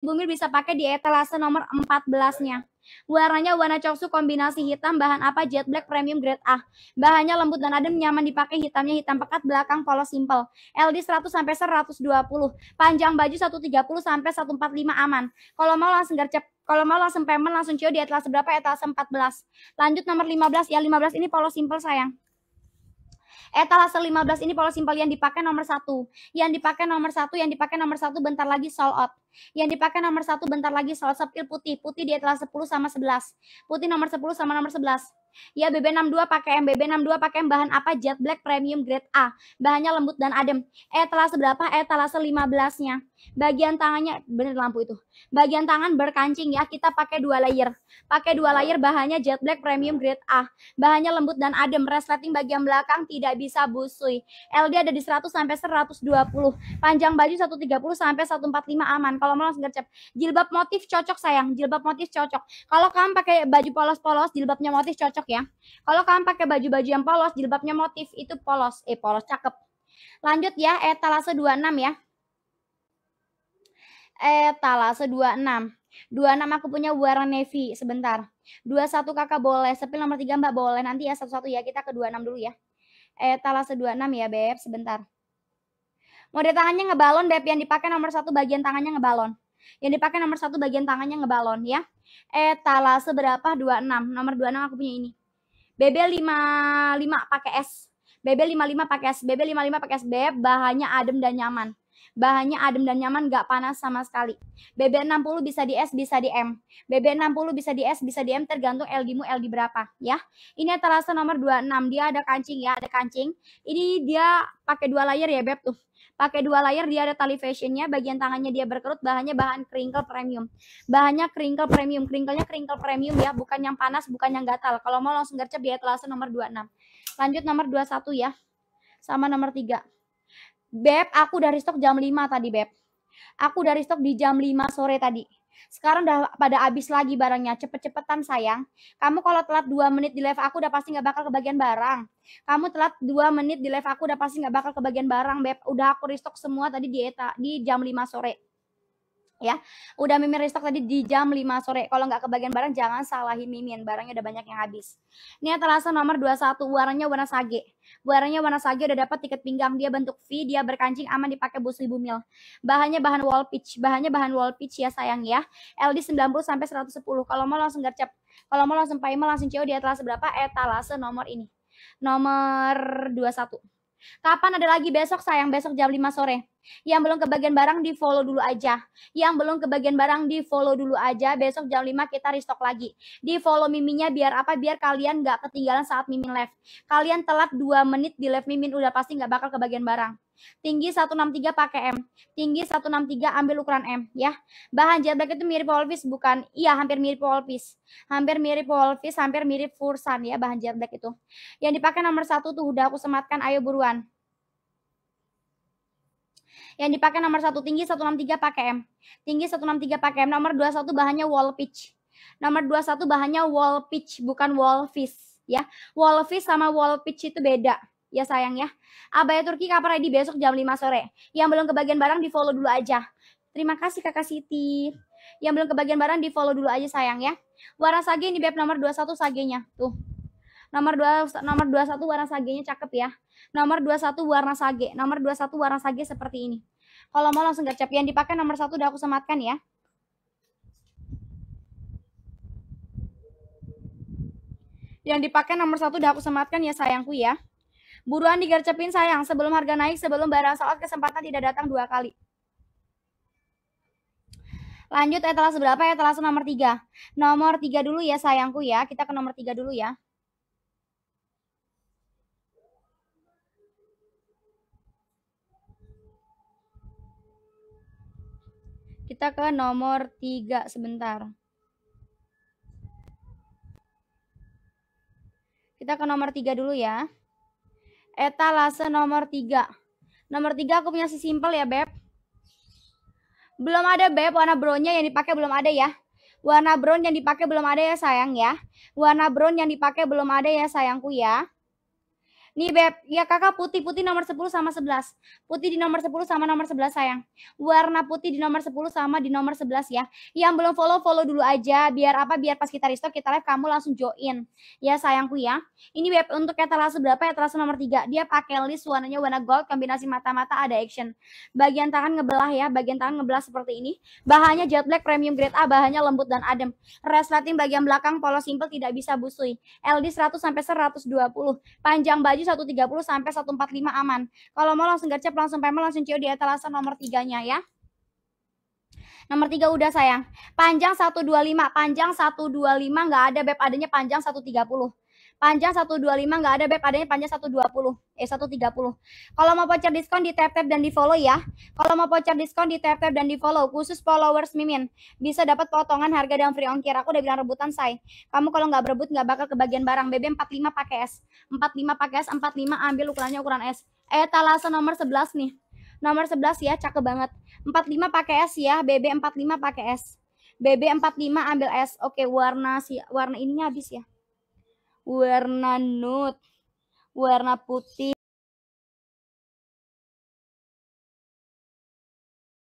Bumir bisa pakai di etalase nomor 14-nya. Warnanya warna coksu kombinasi hitam, bahan apa jet black premium grade A. Bahannya lembut dan adem, nyaman dipakai, hitamnya hitam pekat, belakang polos simple. LD 100 sampai 120. Panjang baju 130 sampai 145 aman. Kalau mau langsung gercep kalau mau langsung payment langsung cio di etalase berapa? Etalase 14. Lanjut nomor 15. Ya 15 ini polos simple sayang. Etalase eh, 15 ini pola simpel yang dipakai nomor satu, yang dipakai nomor satu, yang dipakai nomor satu bentar lagi sold out. Yang dipakai nomor satu bentar lagi sold out putih, putih di etalase 10 sama 11, putih nomor 10 sama nomor 11. Ya BB62 pakai MBB62 pakai bahan apa Jet Black Premium Grade A Bahannya lembut dan adem Eh Etalase berapa? Etalase 15 nya Bagian tangannya, bener lampu itu Bagian tangan berkancing ya Kita pakai dua layer Pakai dua layer bahannya Jet Black Premium Grade A Bahannya lembut dan adem Resleting bagian belakang tidak bisa busui LD ada di 100 sampai 120 Panjang baju 130 sampai 145 aman Kalau mau langsung gercep Jilbab motif cocok sayang Jilbab motif cocok Kalau kamu pakai baju polos-polos Jilbabnya motif cocok cocok ya. Kalau kalian pakai baju-baju yang polos, jilbabnya motif itu polos. Eh polos cakep. Lanjut ya etalase 26 ya. Etalase 26. 26 aku punya warna navy sebentar. 21 kakak boleh, sepil nomor 3 mbak boleh. Nanti ya satu-satu ya kita ke 26 dulu ya. Etalase 26 ya Beb sebentar. Model tangannya ngebalon Beb yang dipakai nomor satu bagian tangannya ngebalon. Yang dipakai nomor satu bagian tangannya ngebalon ya. Etalase eh, berapa? 26. Nomor 26 aku punya ini. BB 55 pakai S. BB 55 pakai S. BB 55 pakai S. Beb, bahannya adem dan nyaman. Bahannya adem dan nyaman, gak panas sama sekali. BB 60 bisa di S, bisa di M. BB 60 bisa di S, bisa di M, tergantung LG-mu LG berapa ya. Ini etalase nomor 26, dia ada kancing ya, ada kancing. Ini dia pakai dua layar ya Beb tuh Pakai dua layer, dia ada tali fashionnya, bagian tangannya dia berkerut, bahannya bahan crinkle premium. Bahannya crinkle premium, kringlenya kringle premium ya, bukan yang panas, bukan yang gatal. Kalau mau langsung gercep di etalase nomor 26. Lanjut nomor 21 ya, sama nomor 3. Beb, aku dari stok jam 5 tadi, Beb. Aku dari stok di jam 5 sore tadi. Sekarang udah pada habis lagi barangnya. Cepet-cepetan sayang. Kamu kalau telat dua menit di live aku udah pasti nggak bakal kebagian barang. Kamu telat dua menit di live aku udah pasti nggak bakal kebagian barang, Beb. Udah aku restock semua tadi di, eta, di jam 5 sore ya udah mimin restock tadi di jam 5 sore kalau nggak kebagian barang jangan salahin mimin barangnya udah banyak yang habis ini atalasa nomor 21 warnanya warna sage warnanya warna sage udah dapat tiket pinggang dia bentuk V dia berkancing aman dipakai bus ibu mil bahannya bahan wall pitch bahannya bahan wall pitch ya sayang ya LD 90 sampai 110 kalau mau langsung gercep kalau mau langsung payment langsung cewek di atalase berapa etalase nomor ini nomor 21 kapan ada lagi besok sayang besok jam 5 sore yang belum kebagian barang di follow dulu aja. Yang belum kebagian barang di follow dulu aja. Besok jam 5 kita restock lagi. Di follow miminya biar apa? Biar kalian nggak ketinggalan saat mimin live. Kalian telat 2 menit di live mimin udah pasti nggak bakal kebagian barang. Tinggi 163 pakai M. Tinggi 163 ambil ukuran M ya. Bahan jet itu mirip Wolfis bukan? Iya, hampir mirip Wolfis. Hampir mirip Wolfis, hampir mirip Fursan ya bahan jet itu. Yang dipakai nomor satu tuh udah aku sematkan, ayo buruan. Yang dipakai nomor satu tinggi 163 pakai M. Tinggi 163 pakai M. Nomor 21 bahannya wall pitch. Nomor 21 bahannya wall pitch bukan wall face ya. Wall face sama wall pitch itu beda ya sayang ya. Abaya Turki kapan ready besok jam 5 sore. Yang belum kebagian barang di follow dulu aja. Terima kasih Kakak Siti. Yang belum kebagian barang di follow dulu aja sayang ya. Warna sage ini beb nomor 21 sagenya. Tuh. Nomor 2 nomor 21 warna sagenya cakep ya. Nomor 21 warna sage. Nomor 21 warna sage seperti ini. Kalau mau langsung gercep yang dipakai nomor 1 udah aku sematkan ya. Yang dipakai nomor 1 udah aku sematkan ya sayangku ya. Buruan digercepin sayang sebelum harga naik, sebelum barang salat kesempatan tidak datang dua kali. Lanjut etalase berapa? Etalase nomor 3. Nomor 3 dulu ya sayangku ya. Kita ke nomor 3 dulu ya. Kita ke nomor 3 sebentar. Kita ke nomor 3 dulu ya. Etalase nomor 3. Nomor 3 aku punya si simple ya, Beb. Belum ada, Beb. Warna brownnya yang dipakai belum ada ya. Warna brown yang dipakai belum ada ya, sayang ya. Warna brown yang dipakai belum ada ya, sayangku ya. Nih Beb, ya kakak putih-putih nomor 10 sama 11. Putih di nomor 10 sama nomor 11 sayang. Warna putih di nomor 10 sama di nomor 11 ya. Yang belum follow, follow dulu aja. Biar apa, biar pas kita restock, kita live kamu langsung join. Ya sayangku ya. Ini Beb, untuk etalase berapa? Etalase nomor 3. Dia pakai list warnanya warna gold, kombinasi mata-mata ada action. Bagian tangan ngebelah ya, bagian tangan ngebelah seperti ini. Bahannya jet black premium grade A, bahannya lembut dan adem. Resleting bagian belakang polos simple tidak bisa busui. LD 100 sampai 120. Panjang baju baju 130 sampai 145 aman. Kalau mau langsung gercep, langsung payment, langsung cio di etalase nomor tiganya ya. Nomor tiga udah sayang. Panjang 125, panjang 125 nggak ada beb adanya panjang 130 panjang 125 nggak ada beb adanya panjang 120 eh 130 kalau mau voucher diskon di tap tap dan di follow ya kalau mau voucher diskon di tap tap dan di follow khusus followers mimin bisa dapat potongan harga dan free ongkir aku udah bilang rebutan say kamu kalau nggak berebut nggak bakal kebagian barang BB 45 pakai S 45 pakai S 45 ambil ukurannya ukuran S Eh talasa nomor 11 nih nomor 11 ya cakep banget 45 pakai S ya BB 45 pakai S BB 45 ambil S oke warna si warna ininya habis ya warna nude, warna putih.